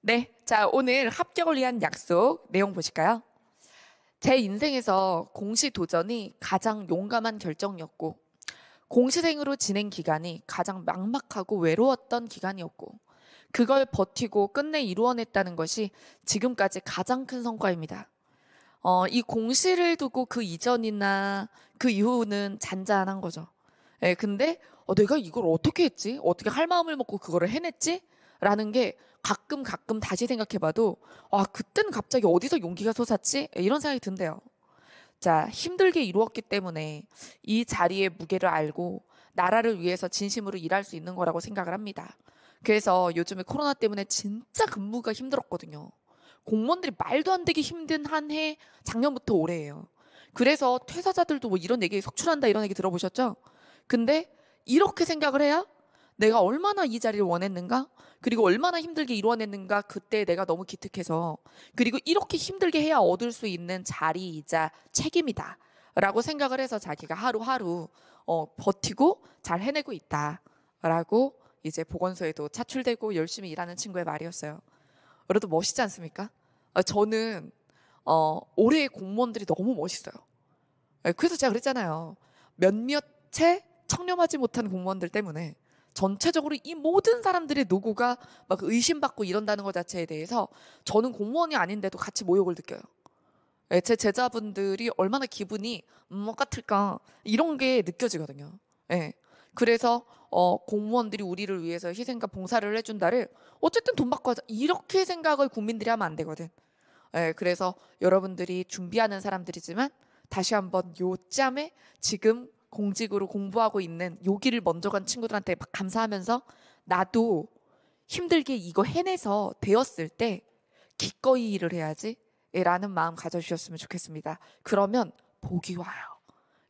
네. 자, 오늘 합격을 위한 약속 내용 보실까요? 제 인생에서 공시 도전이 가장 용감한 결정이었고, 공시생으로 진행 기간이 가장 막막하고 외로웠던 기간이었고, 그걸 버티고 끝내 이루어냈다는 것이 지금까지 가장 큰 성과입니다. 어, 이 공시를 두고 그 이전이나 그 이후는 잔잔한 거죠. 예, 근데 어, 내가 이걸 어떻게 했지? 어떻게 할 마음을 먹고 그거를 해냈지? 라는 게 가끔 가끔 다시 생각해봐도 아그땐 갑자기 어디서 용기가 솟았지 이런 생각이 든대요. 자 힘들게 이루었기 때문에 이 자리의 무게를 알고 나라를 위해서 진심으로 일할 수 있는 거라고 생각을 합니다. 그래서 요즘에 코로나 때문에 진짜 근무가 힘들었거든요. 공무원들이 말도 안 되게 힘든 한 해 작년부터 올해예요. 그래서 퇴사자들도 뭐 이런 얘기 석출한다 이런 얘기 들어보셨죠? 근데 이렇게 생각을 해야 내가 얼마나 이 자리를 원했는가? 그리고 얼마나 힘들게 이루어냈는가? 그때 내가 너무 기특해서. 그리고 이렇게 힘들게 해야 얻을 수 있는 자리이자 책임이다. 라고 생각을 해서 자기가 하루하루, 어, 버티고 잘 해내고 있다. 라고 이제 보건소에도 차출되고 열심히 일하는 친구의 말이었어요. 그래도 멋있지 않습니까? 어, 저는, 어, 올해의 공무원들이 너무 멋있어요. 예, 그래서 제가 그랬잖아요. 몇몇 채 청렴하지 못한 공무원들 때문에 전체적으로 이 모든 사람들의 노고가 막 의심받고 이런다는 것 자체에 대해서 저는 공무원이 아닌데도 같이 모욕을 느껴요. 제 제자분들이 얼마나 기분이 음, 뭐 같을까 이런 게 느껴지거든요. 예. 그래서 어, 공무원들이 우리를 위해서 희생과 봉사를 해준다를 어쨌든 돈 받고 하자 이렇게 생각을 국민들이 하면 안 되거든. 예, 그래서 여러분들이 준비하는 사람들이지만 다시 한번 요짬에 지금 공직으로 공부하고 있는 여기를 먼저 간 친구들한테 막 감사하면서 나도 힘들게 이거 해내서 되었을 때 기꺼이 일을 해야지 라는 마음 가져주셨으면 좋겠습니다. 그러면 복이 와요.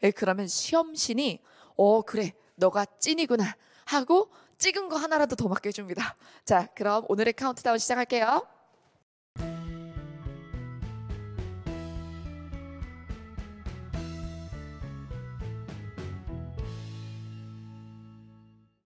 예, 그러면 시험신이 어 그래 너가 찐이구나 하고 찍은 거 하나라도 더 맡겨줍니다. 자 그럼 오늘의 카운트다운 시작할게요.